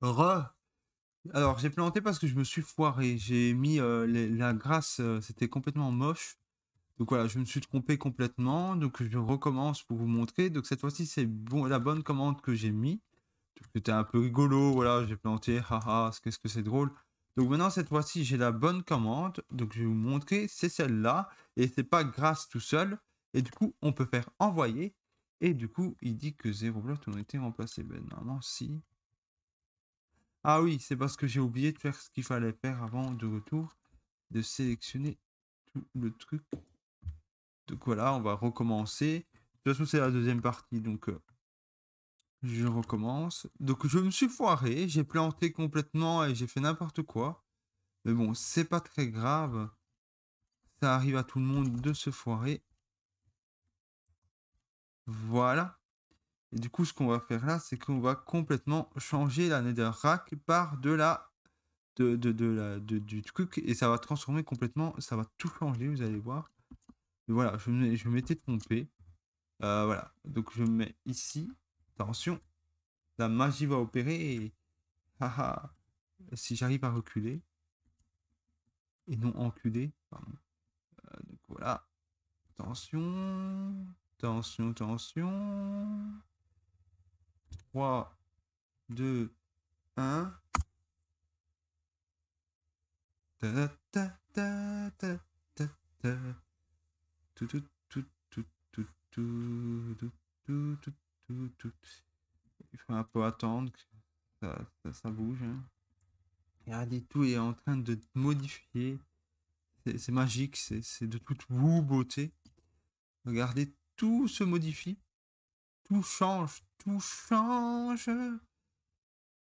Re. Alors, j'ai planté parce que je me suis foiré. J'ai mis euh, la grâce euh, c'était complètement moche. Donc voilà, je me suis trompé complètement. Donc je recommence pour vous montrer. Donc cette fois-ci, c'est bon, la bonne commande que j'ai mis. C'était un peu rigolo, voilà, j'ai planté, haha, qu'est-ce que c'est drôle. Donc maintenant, cette fois-ci, j'ai la bonne commande. Donc je vais vous montrer, c'est celle-là. Et c'est pas grâce tout seul. Et du coup, on peut faire envoyer. Et du coup, il dit que 0 blocs ont été remplacés. Ben non si. Ah oui, c'est parce que j'ai oublié de faire ce qu'il fallait faire avant de retour, de sélectionner tout le truc. Donc voilà, on va recommencer. De toute façon, c'est la deuxième partie, donc euh, je recommence. Donc je me suis foiré, j'ai planté complètement et j'ai fait n'importe quoi. Mais bon, c'est pas très grave. Ça arrive à tout le monde de se foirer. Voilà. Et du coup, ce qu'on va faire là, c'est qu'on va complètement changer la netherrack rack par de la, de, la du truc et ça va transformer complètement, ça va tout changer, vous allez voir. voilà, je, m'étais trompé. Euh, voilà, donc je mets ici. Attention, la magie va opérer et... Haha, ah, si j'arrive à reculer. Et non enculer, pardon. Euh, donc voilà, attention, attention, attention. 3, 2, 1. Ta ta ta ta ta ta. Tout tout tout tout tout tout tout tout tout tout tout. Il faut un peu attendre que ça, ça, ça bouge. Hein. Regardez, tout est en train de modifier. C'est magique, c'est de toute vous beauté. Regardez, tout se modifie. Tout change, tout change,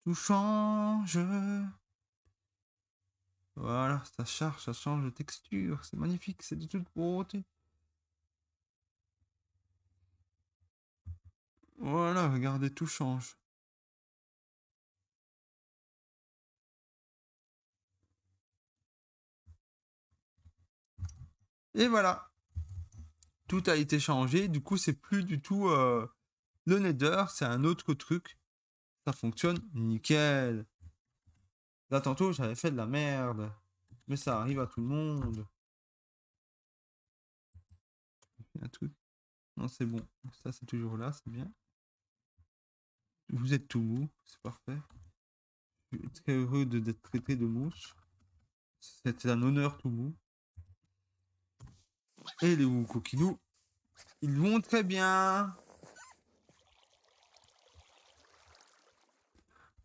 tout change. Voilà, ça charge, ça change de texture, c'est magnifique, c'est de toute beauté. Voilà, regardez, tout change. Et voilà, tout a été changé, du coup c'est plus du tout... Euh, le Nether, c'est un autre truc. Ça fonctionne nickel. Là, tantôt, j'avais fait de la merde. Mais ça arrive à tout le monde. Un truc. Non, c'est bon. Ça, c'est toujours là, c'est bien. Vous êtes tout mou, c'est parfait. Je suis très heureux d'être traité de mouche. C'est un honneur tout mou. Et les coquinous, ils vont très bien.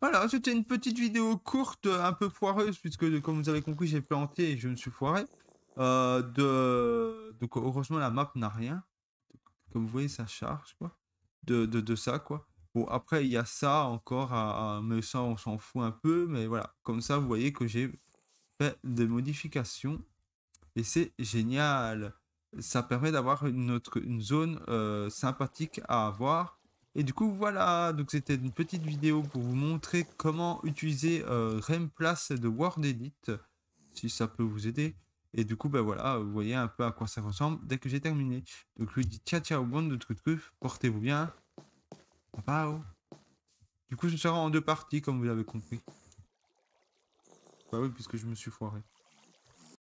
Voilà, c'était une petite vidéo courte, euh, un peu foireuse, puisque comme vous avez compris, j'ai planté et je me suis foiré. Euh, de... Donc heureusement, la map n'a rien. Comme vous voyez, ça charge, quoi. De, de, de ça, quoi. Bon, après, il y a ça encore, à, mais ça, on s'en fout un peu. Mais voilà, comme ça, vous voyez que j'ai fait des modifications. Et c'est génial. Ça permet d'avoir une, une zone euh, sympathique à avoir. Et du coup, voilà, donc c'était une petite vidéo pour vous montrer comment utiliser euh, Remplace de Word Edit, si ça peut vous aider. Et du coup, ben voilà, vous voyez un peu à quoi ça ressemble dès que j'ai terminé. Donc lui dit dis ciao ciao, bande de trucs, trucs portez-vous bien. Ciao. Du coup, ce sera en deux parties, comme vous l'avez compris. Bah oui, puisque je me suis foiré.